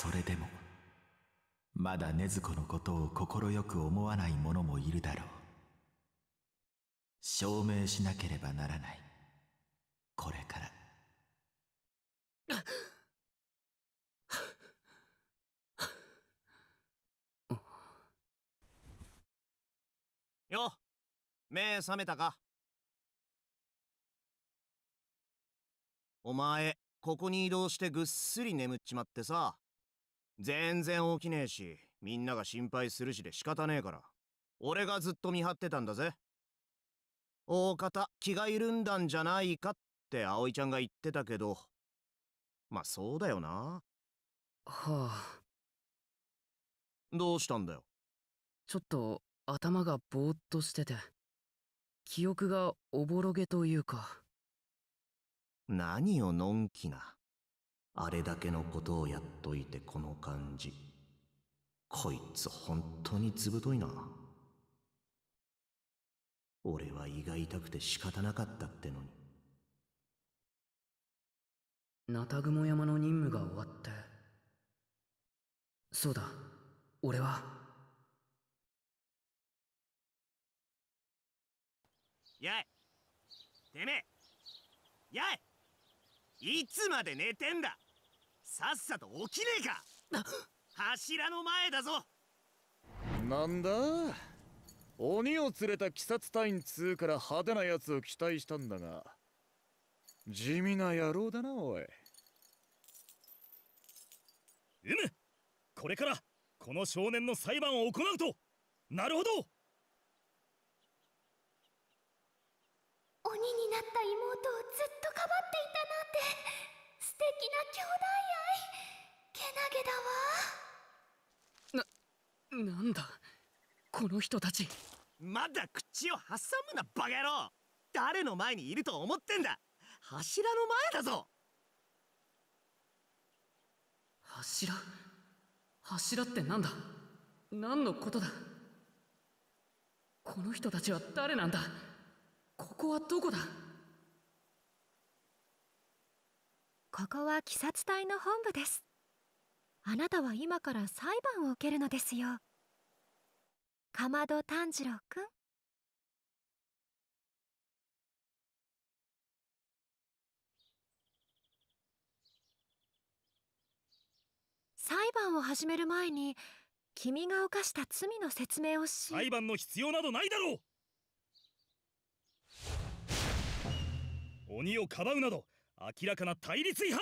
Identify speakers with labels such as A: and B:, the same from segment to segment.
A: それでもまだ禰豆子のことを快く思わない者もいるだろう証明しなければならないこれか
B: らよ目覚めたかお前ここ
C: に移動してぐっすり眠っちまってさ全然起きねえし、みんなが心配するしで仕方ねえから。俺がずっと見張ってたんだぜ。大方、気が緩んだんじゃないかって葵ちゃんが言ってたけど。まあそうだよな。はあ。どうしたんだよ。
B: ちょっと頭がぼーっとしてて。記
C: 憶
D: がおぼろげというか。
C: 何をのんきな。あれだけのことをやっといてこの感じこい
B: つ本当に図ぶといな俺は胃が痛くて仕方なかったってのにナタグモ山の任務が終わってそうだ俺は
C: やいてめえやいいつまで寝
D: てんださっさと起きねえか柱の前だぞ
E: なんだ鬼を連れた鬼殺隊員2から派手なやつを期待したんだが地味な野郎だなおいうむこれからこの少年の裁判を行うとなるほど
F: 鬼になった妹をずっとかばっていたなんて素敵な兄弟やけなげ
D: だわななんだこの人たちまだ口を挟むなバカ野郎誰の前にいると思ってんだ柱の前だぞ柱柱ってなんだ何のことだこの人たちは誰なんだ
F: ここはどこだここは鬼殺隊の本部ですあなたは今から裁判を受けるのですよかまど炭治郎くん裁判を始める前に君が犯した罪の説明をし裁判の必要などないだろ
E: う鬼をかばうなど明らかな対立違反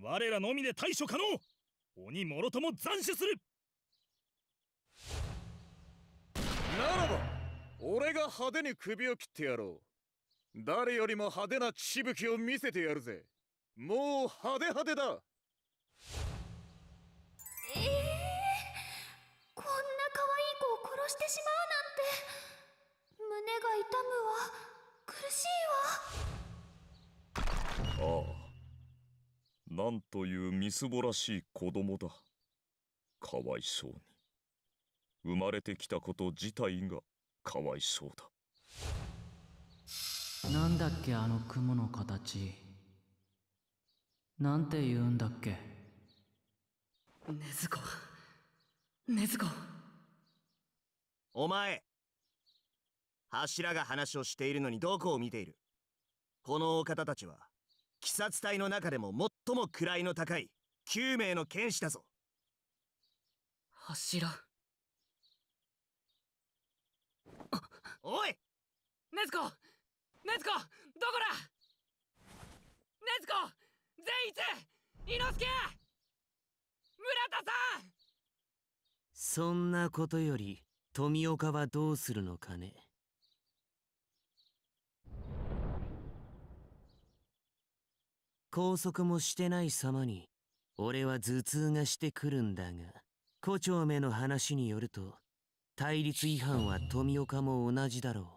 E: 我らのみで対処可能鬼もろとも斬首するならば俺が派手に首を切ってやろう誰よりも派手な血吹きを見せてやるぜもう派手派手だ
F: ええー
C: なんというみすぼらしい子供だ。かわいそうに。生まれてきたこと自体がかわいそうだ。
D: なんだっけあの雲の形。なんて言うんだっけねずこ。ねずこ。
C: お前。柱が話をしているのにどこを見ているこのお方たちは鬼殺隊の中でも最も位の高い9名の剣士だぞ
D: 柱おい禰豆子禰豆子どこだ禰豆子善逸伊之助村田さん
A: そんなことより富岡はどうするのかね拘束もしてない様に俺は頭痛がしてくるんだが胡蝶目の話によると対立違反は富岡も同じだろ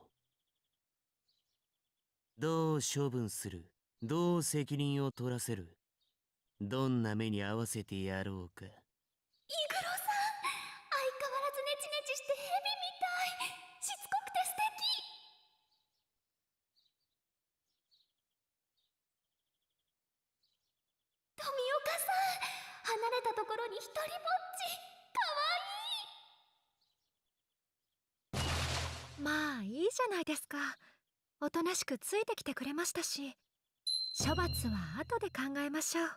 A: うどう処分するどう責任を取らせるどんな目に合わせてやろうかイ
B: グ
F: あいいじゃないですかおとなしくついてきてくれましたし処罰は後で考えましょう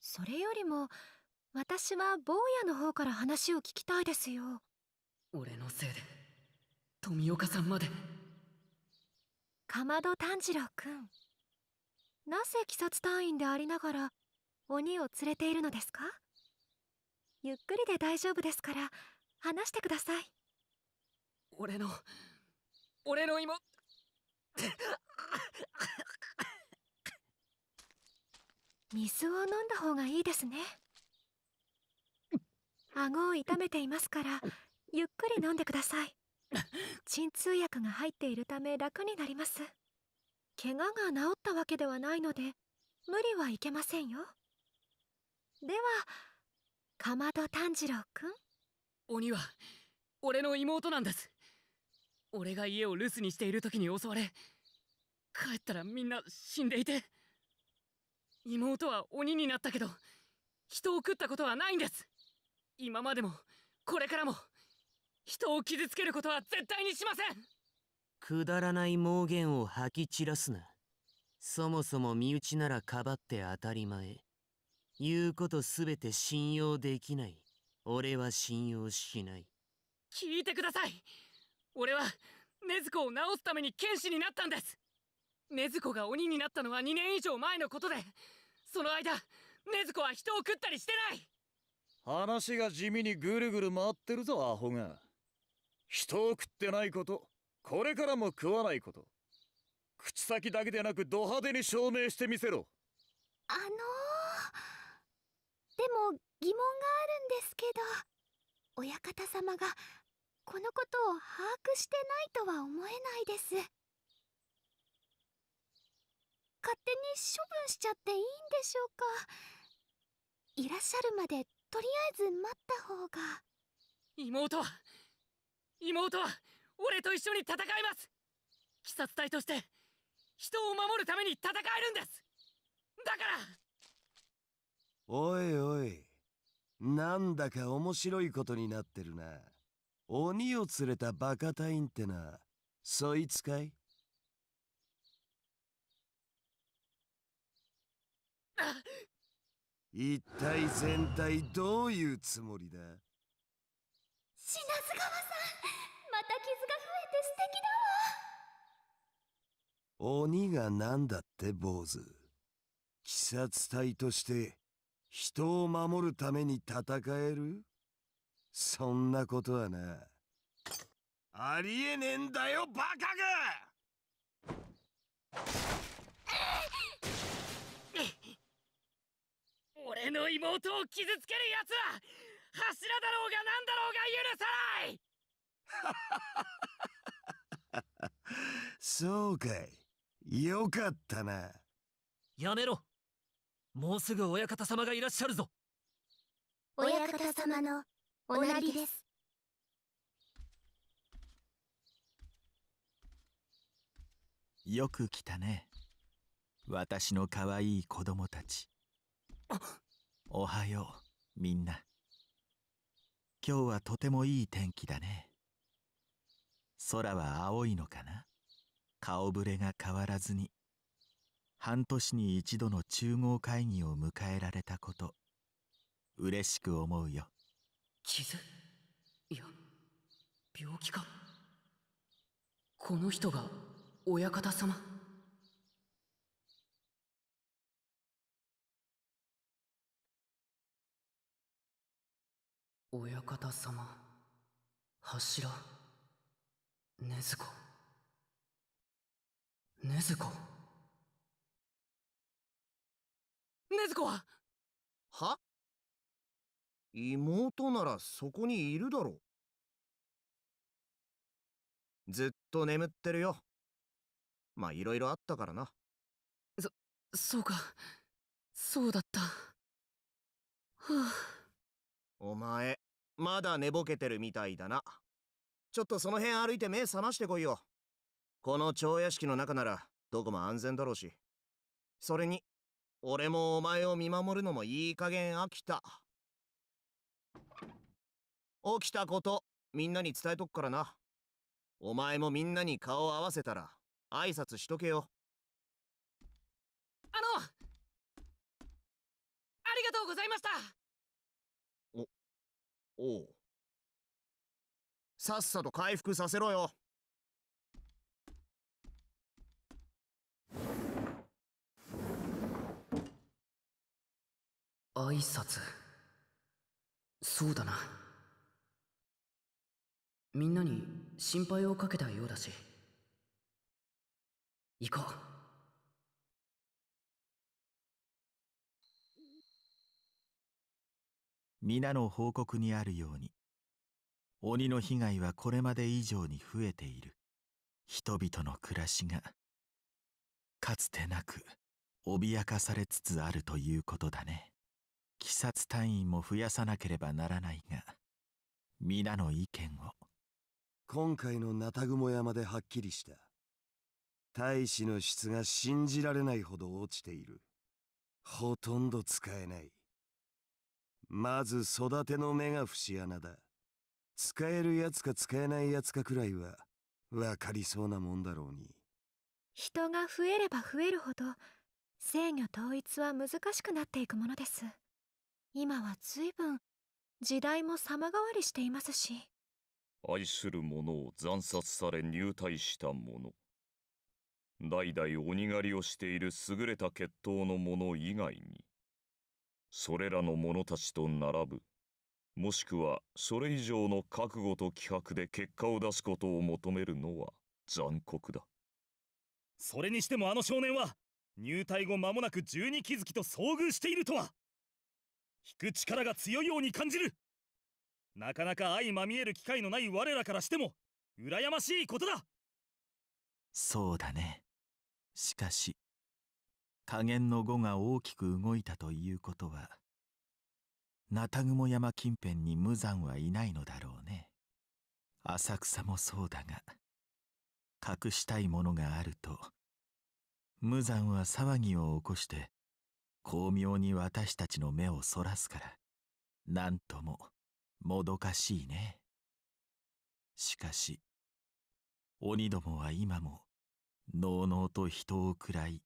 F: それよりも私は坊やの方から話を聞きたいですよ俺のせいで富岡さんまでかまど炭治郎くんなぜ鬼殺隊員でありながら鬼を連れているのですかゆっくりで大丈夫ですから話してください俺の俺の妹 水を飲んだ方がいいですね顎を痛めていますからゆっくり飲んでください鎮痛薬が入っているため楽になります怪我が治ったわけではないので無理はいけませんよではかまど炭治郎君
D: 鬼は俺の妹なんです俺が家を留守にしている時に襲われ帰ったらみんな死んでいて妹は鬼になったけど人を食ったことはないんです今までもこれからも人を傷つけることは絶対にしません
A: くだらない妄言を吐き散らすなそもそも身内ならかばって当たり前言うことすべて信用できない俺は信用しない
D: 聞いてください俺は禰豆子を治すために剣士になったんです禰豆子が鬼になったのは2年以上前のことでその間禰豆子は人を食ったりしてない
E: 話が地味にぐるぐる回ってるぞアホが人を食ってないことこれからも食わないこと口先だけでなくド派手に証明してみせろ
F: あのー、でも疑問があるんですけど親方様がこのことを把握してないとは思えないです勝手に処分しちゃっていいんでしょうかいらっしゃるまでとりあえず待った方が
D: 妹は妹は俺と一緒に戦います鬼殺隊として人を守るために戦えるんですだから
E: おいおいなんだか面白いことになってるな鬼を連れたバカ隊員ってな、そいつかい一体全体どういうつもりだ
B: 品津川さんまた傷が増えて素敵
E: だわ鬼が何だって坊主鬼殺隊として人を守るために戦えるそんなことはなありえねえんだよバカ
D: が俺の妹を傷つける奴は柱だろう
E: が何だろうが許さない そうかいよかったな
D: やめろもうすぐ親方様がいらっしゃるぞ
F: 親方様のおなりです
A: よく来たね私のかわいい子供たちおはようみんな今日はとてもいい天気だね空は青いのかな顔ぶれが変わらずに半年に一度の中合会議を迎えられたこと嬉しく思うよ傷
D: いや病気かこの人が親方様
B: 親方様柱根津子根津子禰豆子はは妹ならそこ
C: にいるだろう。ずっと眠ってるよ。まあ、いろいろあったからな。
B: そ、そうか。そうだった。は
C: あ、お前、まだ寝ぼけてるみたいだな。ちょっとその辺歩いて目覚ましてこいよ。この蝶屋敷の中なら、どこも安全だろうし。それに、俺もお前を見守るのもいい加減飽きた。起きたこと、みんなに伝えとくからな。お前もみんなに顔を合わせたら、挨拶しとけよ。
B: あの、ありがとうございましたお、おう。さっさと回復させろよ。挨拶そうだな。みんなに心配をかけたようだし行こ
A: う皆の報告にあるように鬼の被害はこれまで以上に増えている人々の暮らしがかつてなく脅かされつつあるということだね鬼殺隊員も増やさなければならないが皆の意見を
E: 今回のナタグモ山ではっきりした大使の質が信じられないほど落ちているほとんど使えないまず育ての目が節穴だ使えるやつか使えないやつかくらいは分かりそうなもんだろ
F: うに人が増えれば増えるほど制御統一は難しくなっていくものです今は随分時代も様変わりしていますし
C: 愛する者を惨殺され入隊した者代々鬼狩りをしている優れた血統の者以外にそれらの者たちと並ぶもしくはそれ以上の覚悟と気迫で結果を出すことを求めるのは残酷だ
E: それにしてもあの少年は入隊後間もなく十二気づきと遭遇しているとは引く力が強いように感じるなかなか相まみえる機会のない我らからしても羨ましいことだ
A: そうだねしかし加減の碁が大きく動いたということはナタグモ山近辺に無残はいないのだろうね浅草もそうだが隠したいものがあると無残は騒ぎを起こして巧妙に私たちの目をそらすから何とももどかしいねしかし鬼どもは今ものうのうと人を喰らい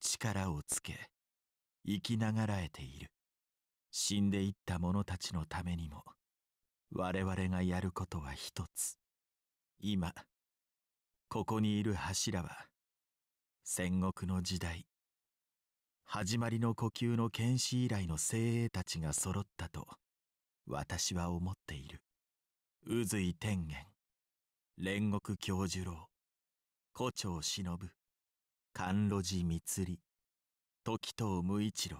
A: 力をつけ生きながらえている死んでいった者たちのためにも我々がやることは一つ今ここにいる柱は戦国の時代始まりの呼吸の剣士以来の精鋭たちが揃ったと私は思っている宇井天元煉獄教授郎古町忍甘露寺光時藤無一郎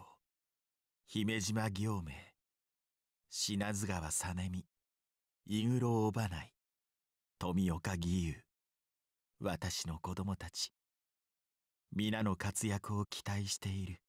A: 姫島行明品津川実美イグロオバナイ富岡義勇私の子供たち皆の活躍を期待している